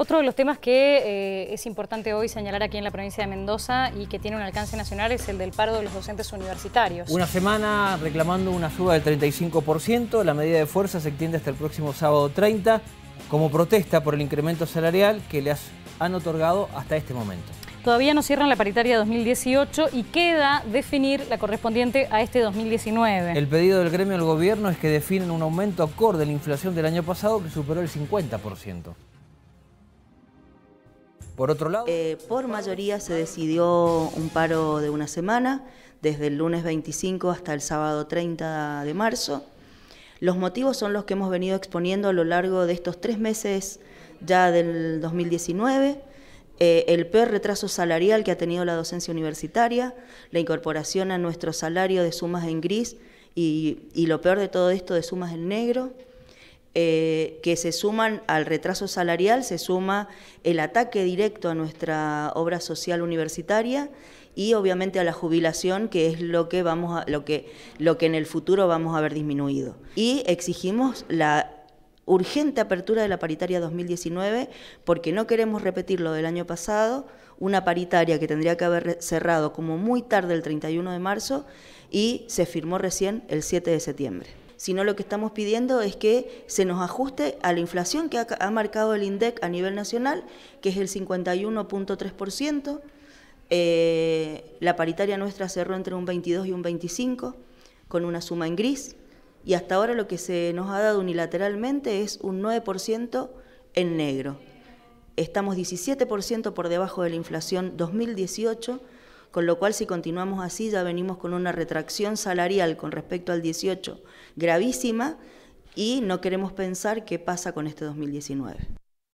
Otro de los temas que eh, es importante hoy señalar aquí en la provincia de Mendoza y que tiene un alcance nacional es el del paro de los docentes universitarios. Una semana reclamando una suba del 35%, la medida de fuerza se extiende hasta el próximo sábado 30 como protesta por el incremento salarial que les han otorgado hasta este momento. Todavía no cierran la paritaria 2018 y queda definir la correspondiente a este 2019. El pedido del gremio al gobierno es que definen un aumento acorde a la inflación del año pasado que superó el 50%. Por otro lado. Eh, por mayoría se decidió un paro de una semana, desde el lunes 25 hasta el sábado 30 de marzo. Los motivos son los que hemos venido exponiendo a lo largo de estos tres meses ya del 2019. Eh, el peor retraso salarial que ha tenido la docencia universitaria, la incorporación a nuestro salario de sumas en gris y, y lo peor de todo esto de sumas en negro, eh, que se suman al retraso salarial, se suma el ataque directo a nuestra obra social universitaria y obviamente a la jubilación, que es lo que vamos a, lo que, lo que en el futuro vamos a ver disminuido. Y exigimos la urgente apertura de la paritaria 2019 porque no queremos repetir lo del año pasado, una paritaria que tendría que haber cerrado como muy tarde el 31 de marzo y se firmó recién el 7 de septiembre sino lo que estamos pidiendo es que se nos ajuste a la inflación que ha, marcado el INDEC a nivel nacional, que es el 51.3%. Eh, la paritaria nuestra cerró entre un 22 y un 25, con una suma en gris, y hasta ahora lo que se nos ha dado unilateralmente es un 9% en negro. Estamos 17% por debajo de la inflación 2018 con lo cual si continuamos así ya venimos con una retracción salarial con respecto al 18 gravísima y no queremos pensar qué pasa con este 2019.